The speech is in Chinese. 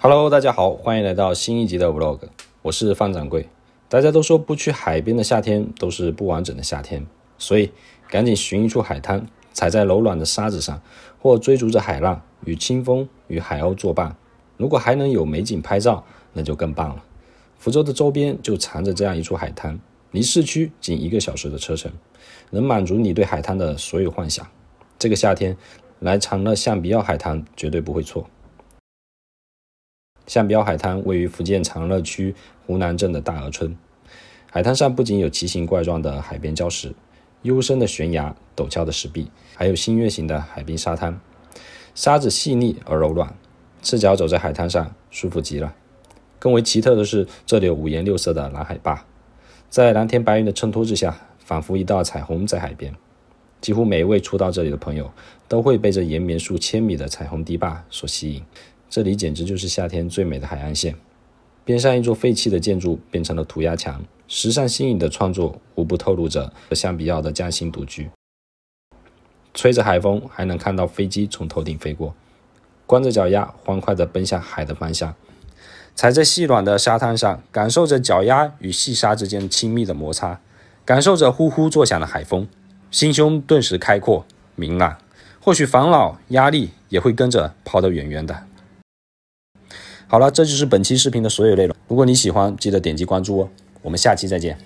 Hello，大家好，欢迎来到新一集的 Vlog，我是范掌柜。大家都说不去海边的夏天都是不完整的夏天，所以赶紧寻一处海滩，踩在柔软的沙子上，或追逐着海浪，与清风与海鸥作伴。如果还能有美景拍照，那就更棒了。福州的周边就藏着这样一处海滩，离市区仅一个小时的车程，能满足你对海滩的所有幻想。这个夏天来长乐象鼻澳海滩绝对不会错。象标海滩位于福建长乐区湖南镇的大鹅村，海滩上不仅有奇形怪状的海边礁石、幽深的悬崖、陡峭的石壁，还有新月形的海边沙滩，沙子细腻而柔软，赤脚走在海滩上舒服极了。更为奇特的是，这里有五颜六色的蓝海坝，在蓝天白云的衬托之下，仿佛一道彩虹在海边。几乎每一位初到这里的朋友都会被这延绵数千米的彩虹堤坝所吸引。这里简直就是夏天最美的海岸线。边上一座废弃的建筑变成了涂鸦墙，时尚新颖的创作无不透露着相比奥的匠心独具。吹着海风，还能看到飞机从头顶飞过。光着脚丫，欢快地奔向海的方向，踩在细软的沙滩上，感受着脚丫与细沙之间亲密的摩擦，感受着呼呼作响的海风，心胸顿时开阔明朗。或许烦恼、压力也会跟着抛得远远的。好了，这就是本期视频的所有内容。如果你喜欢，记得点击关注哦。我们下期再见。